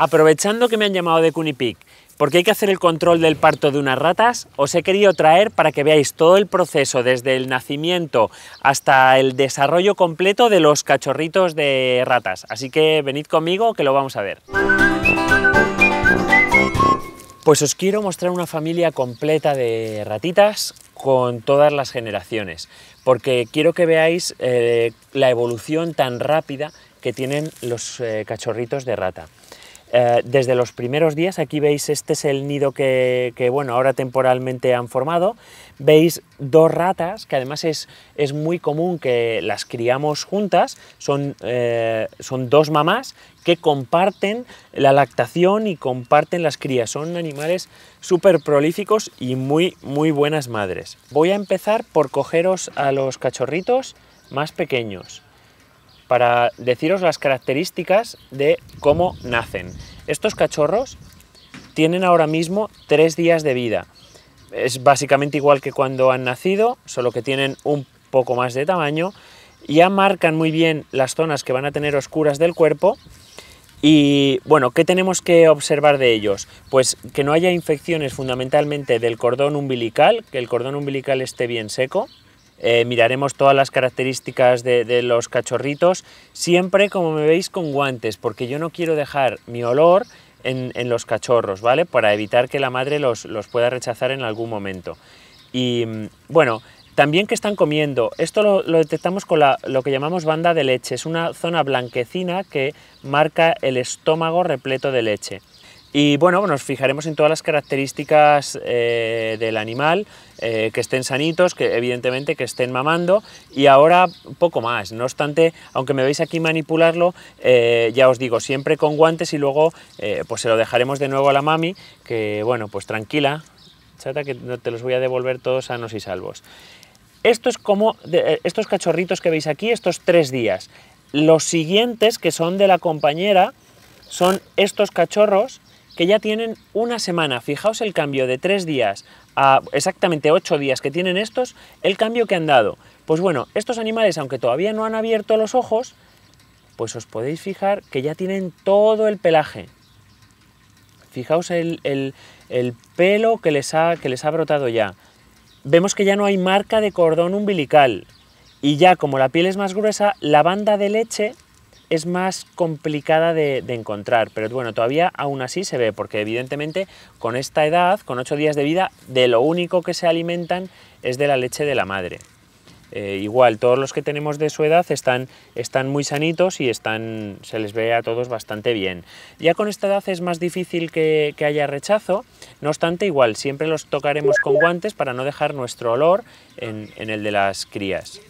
Aprovechando que me han llamado de Cunipic, porque hay que hacer el control del parto de unas ratas, os he querido traer para que veáis todo el proceso desde el nacimiento hasta el desarrollo completo de los cachorritos de ratas. Así que venid conmigo que lo vamos a ver. Pues os quiero mostrar una familia completa de ratitas con todas las generaciones, porque quiero que veáis eh, la evolución tan rápida que tienen los eh, cachorritos de rata. Eh, desde los primeros días, aquí veis, este es el nido que, bueno, ahora temporalmente han formado. Veis dos ratas, que además es, muy común que las criamos juntas, son, eh, son dos mamás que comparten la lactación y comparten las crías. Son animales súper prolíficos y muy, muy buenas madres. Voy a empezar por cogeros a los cachorritos más pequeños para deciros las características de cómo nacen. Estos cachorros tienen ahora mismo tres días de vida. Es básicamente igual que cuando han nacido, solo que tienen un poco más de tamaño. Ya marcan muy bien las zonas que van a tener oscuras del cuerpo. Y bueno, ¿qué tenemos que observar de ellos? Pues que no haya infecciones fundamentalmente del cordón umbilical, que el cordón umbilical esté bien seco, eh, miraremos todas las características de, los cachorritos, siempre como me veis con guantes, porque yo no quiero dejar mi olor en, los cachorros, ¿vale? Para evitar que la madre los, pueda rechazar en algún momento. Y mm, bueno, también que están comiendo. Esto lo, detectamos con lo que llamamos banda de leche. Es una zona blanquecina que marca el estómago repleto de leche. Y bueno, nos fijaremos en todas las características eh, del animal, eh, que estén sanitos, que evidentemente que estén mamando y ahora poco más. No obstante, aunque me veis aquí manipularlo, eh, ya os digo, siempre con guantes y luego pues se lo dejaremos de nuevo a la mami, que bueno, pues tranquila, chata, que te los voy a devolver todos sanos y salvos. Esto es como estos cachorritos que veis aquí, estos tres días. Los siguientes, que son de la compañera, son estos cachorros que ya tienen una semana. Fijaos el cambio de tres días a exactamente ocho días que tienen estos, el cambio que han dado. Pues bueno, estos animales, aunque todavía no han abierto los ojos, pues os podéis fijar que ya tienen todo el pelaje. Fijaos el, pelo que les, ha, que les ha brotado ya. Vemos que ya no hay marca de cordón umbilical. Y ya como la piel es más gruesa, la banda de leche es más complicada de, encontrar, pero bueno, todavía aún así se ve, porque evidentemente con esta edad, con 8 días de vida, de lo único que se alimentan es de la leche de la madre. Eh, igual, todos los que tenemos de su edad están, están muy sanitos y están, se les ve a todos bastante bien. Ya con esta edad es más difícil que, haya rechazo, no obstante, igual, siempre los tocaremos con guantes para no dejar nuestro olor en el de las crías.